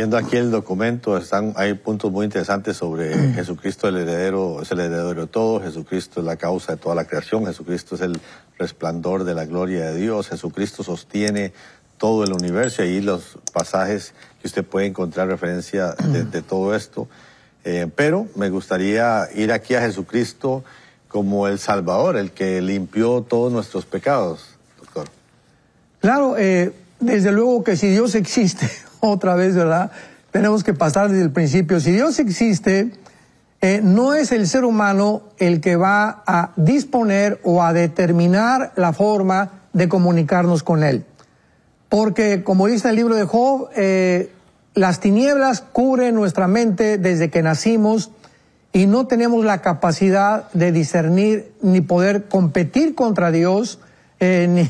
Viendo aquí el documento, están, hay puntos muy interesantes sobre mm. Jesucristo el heredero, es el heredero de todo, Jesucristo es la causa de toda la creación, Jesucristo es el resplandor de la gloria de Dios, Jesucristo sostiene todo el universo, ahí los pasajes que usted puede encontrar referencia de, mm. todo esto. Eh, pero me gustaría ir aquí a Jesucristo como el Salvador, el que limpió todos nuestros pecados, doctor. Claro, eh, desde luego que si Dios existe, otra vez, ¿verdad? Tenemos que pasar desde el principio. Si Dios existe, eh, no es el ser humano el que va a disponer o a determinar la forma de comunicarnos con Él. Porque, como dice el libro de Job, eh, las tinieblas cubren nuestra mente desde que nacimos y no tenemos la capacidad de discernir ni poder competir contra Dios, eh,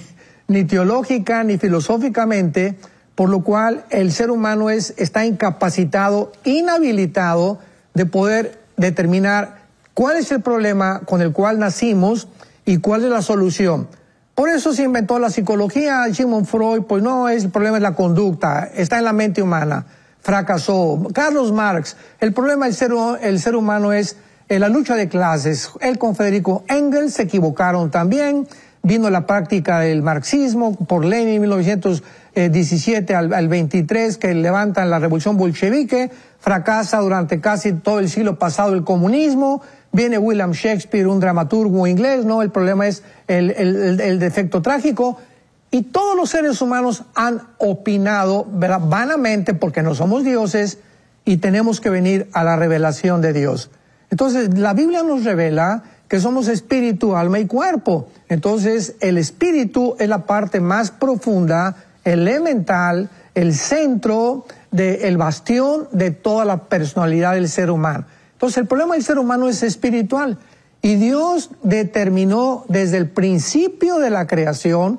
ni teológica ni filosóficamente, por lo cual el ser humano es, está incapacitado, inhabilitado de poder determinar cuál es el problema con el cual nacimos y cuál es la solución. Por eso se inventó la psicología, Sigmund Freud, pues no, es, el problema es la conducta, está en la mente humana, fracasó. Carlos Marx, el problema del ser, el ser humano es eh, la lucha de clases. Él con Federico Engels se equivocaron también vino la práctica del marxismo por Lenin 1917 al, 23 que levantan la revolución bolchevique, fracasa durante casi todo el siglo pasado el comunismo, viene William Shakespeare, un dramaturgo inglés, ¿no? El problema es el, el defecto trágico. Y todos los seres humanos han opinado vanamente porque no somos dioses y tenemos que venir a la revelación de Dios. Entonces, la Biblia nos revela que somos espíritu, alma y cuerpo. Entonces, el espíritu es la parte más profunda, elemental, el centro, de, el bastión de toda la personalidad del ser humano. Entonces, el problema del ser humano es espiritual. Y Dios determinó desde el principio de la creación,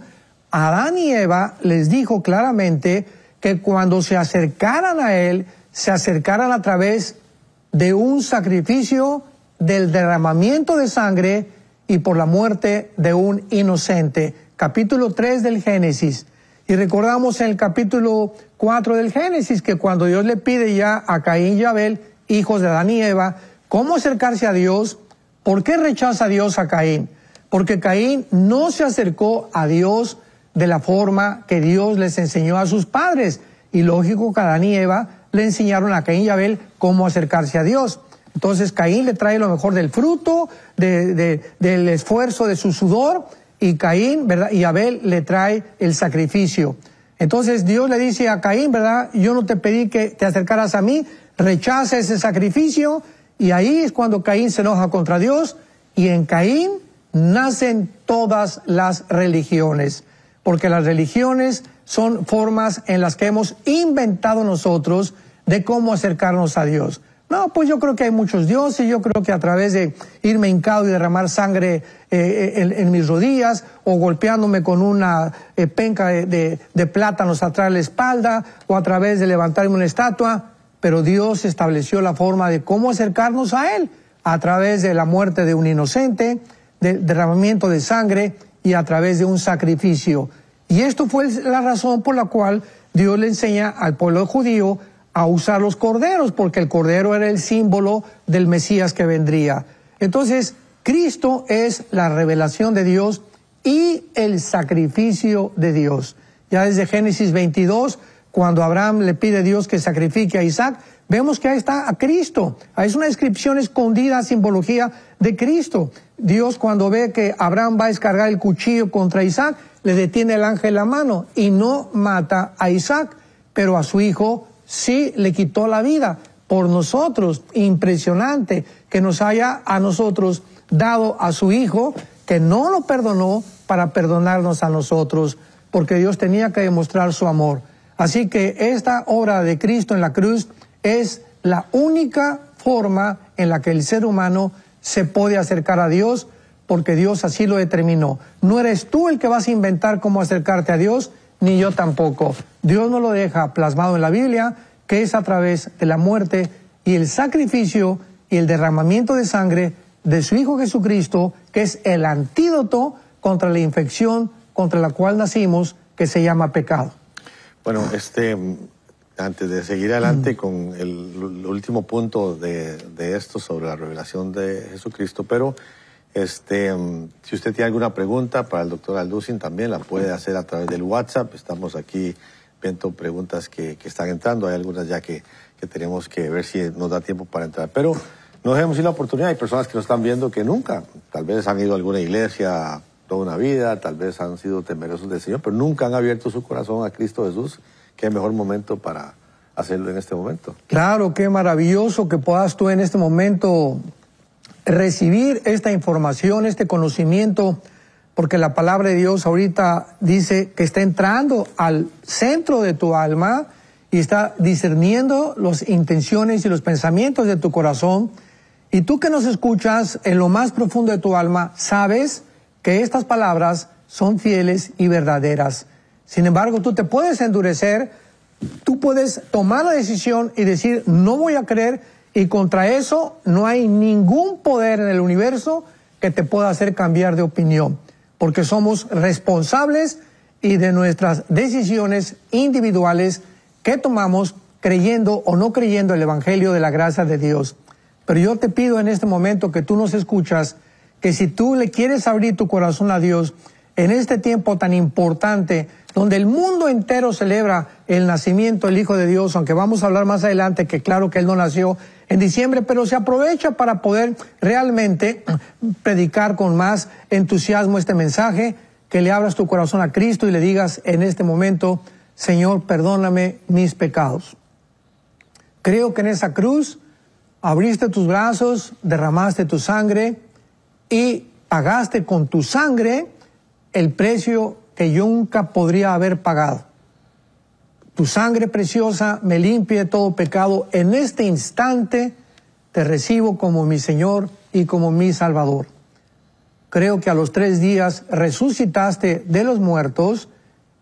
Adán y Eva les dijo claramente que cuando se acercaran a Él, se acercaran a través de un sacrificio del derramamiento de sangre y por la muerte de un inocente. Capítulo 3 del Génesis. Y recordamos en el capítulo 4 del Génesis que cuando Dios le pide ya a Caín y Abel, hijos de Adán y Eva, cómo acercarse a Dios, ¿por qué rechaza Dios a Caín? Porque Caín no se acercó a Dios de la forma que Dios les enseñó a sus padres. Y lógico que Adán y Eva le enseñaron a Caín y Abel cómo acercarse a Dios. Entonces Caín le trae lo mejor del fruto, del esfuerzo, de su sudor, y Caín, Y Abel le trae el sacrificio. Entonces Dios le dice a Caín, ¿verdad? Yo no te pedí que te acercaras a mí, rechaza ese sacrificio, y ahí es cuando Caín se enoja contra Dios, y en Caín nacen todas las religiones porque las religiones son formas en las que hemos inventado nosotros de cómo acercarnos a Dios. No, pues yo creo que hay muchos dioses, yo creo que a través de irme hincado y derramar sangre eh, eh, en, mis rodillas o golpeándome con una eh, penca de, de plátanos atrás de la espalda o a través de levantarme una estatua, pero Dios estableció la forma de cómo acercarnos a Él a través de la muerte de un inocente, del derramamiento de sangre y a través de un sacrificio. Y esto fue la razón por la cual Dios le enseña al pueblo judío a usar los corderos, porque el cordero era el símbolo del Mesías que vendría. Entonces, Cristo es la revelación de Dios y el sacrificio de Dios. Ya desde Génesis 22, cuando Abraham le pide a Dios que sacrifique a Isaac, Vemos que ahí está a Cristo. Ahí es una descripción escondida, simbología de Cristo. Dios cuando ve que Abraham va a descargar el cuchillo contra Isaac, le detiene el ángel la mano y no mata a Isaac, pero a su hijo sí le quitó la vida por nosotros. Impresionante que nos haya a nosotros dado a su hijo, que no lo perdonó para perdonarnos a nosotros, porque Dios tenía que demostrar su amor. Así que esta obra de Cristo en la cruz es la única forma en la que el ser humano se puede acercar a Dios porque Dios así lo determinó. No eres tú el que vas a inventar cómo acercarte a Dios, ni yo tampoco. Dios no lo deja plasmado en la Biblia, que es a través de la muerte y el sacrificio y el derramamiento de sangre de su Hijo Jesucristo, que es el antídoto contra la infección contra la cual nacimos, que se llama pecado. Bueno, este antes de seguir adelante con el, último punto de, esto sobre la revelación de Jesucristo, pero este, mm, si usted tiene alguna pregunta para el doctor Alducin, también la puede hacer a través del WhatsApp. Estamos aquí viendo preguntas que, están entrando. Hay algunas ya que, que tenemos que ver si nos da tiempo para entrar. Pero no dejemos ir la oportunidad. Hay personas que nos están viendo que nunca, tal vez han ido a alguna iglesia toda una vida, tal vez han sido temerosos del Señor, pero nunca han abierto su corazón a Cristo Jesús qué mejor momento para hacerlo en este momento. Claro, qué maravilloso que puedas tú en este momento recibir esta información, este conocimiento, porque la palabra de Dios ahorita dice que está entrando al centro de tu alma y está discerniendo las intenciones y los pensamientos de tu corazón. Y tú que nos escuchas en lo más profundo de tu alma, sabes que estas palabras son fieles y verdaderas. Sin embargo, tú te puedes endurecer, tú puedes tomar la decisión y decir, no voy a creer, y contra eso no hay ningún poder en el universo que te pueda hacer cambiar de opinión, porque somos responsables y de nuestras decisiones individuales que tomamos creyendo o no creyendo el Evangelio de la gracia de Dios. Pero yo te pido en este momento que tú nos escuchas, que si tú le quieres abrir tu corazón a Dios, en este tiempo tan importante donde el mundo entero celebra el nacimiento del Hijo de Dios, aunque vamos a hablar más adelante que claro que Él no nació en diciembre, pero se aprovecha para poder realmente predicar con más entusiasmo este mensaje, que le abras tu corazón a Cristo y le digas en este momento, Señor, perdóname mis pecados. Creo que en esa cruz abriste tus brazos, derramaste tu sangre y pagaste con tu sangre el precio que yo nunca podría haber pagado. Tu sangre preciosa me limpia de todo pecado. En este instante te recibo como mi Señor y como mi Salvador. Creo que a los tres días resucitaste de los muertos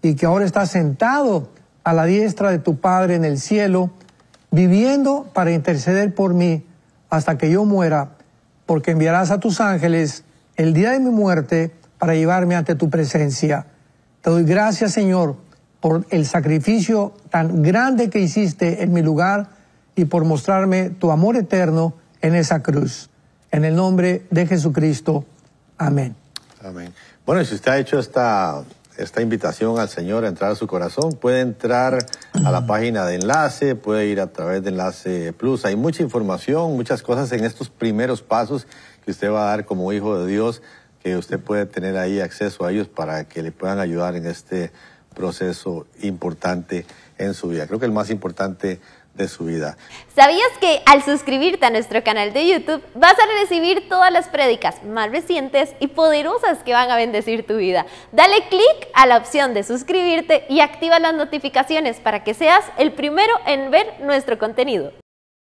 y que ahora estás sentado a la diestra de tu Padre en el cielo, viviendo para interceder por mí hasta que yo muera, porque enviarás a tus ángeles el día de mi muerte para llevarme ante tu presencia. Te doy gracias, Señor, por el sacrificio tan grande que hiciste en mi lugar y por mostrarme tu amor eterno en esa cruz. En el nombre de Jesucristo. Amén. Amén. Bueno, si usted ha hecho esta, esta invitación al Señor a entrar a su corazón, puede entrar a la página de enlace, puede ir a través de Enlace Plus. Hay mucha información, muchas cosas en estos primeros pasos que usted va a dar como hijo de Dios que usted puede tener ahí acceso a ellos para que le puedan ayudar en este proceso importante en su vida. Creo que el más importante de su vida. ¿Sabías que al suscribirte a nuestro canal de YouTube vas a recibir todas las prédicas más recientes y poderosas que van a bendecir tu vida? Dale clic a la opción de suscribirte y activa las notificaciones para que seas el primero en ver nuestro contenido.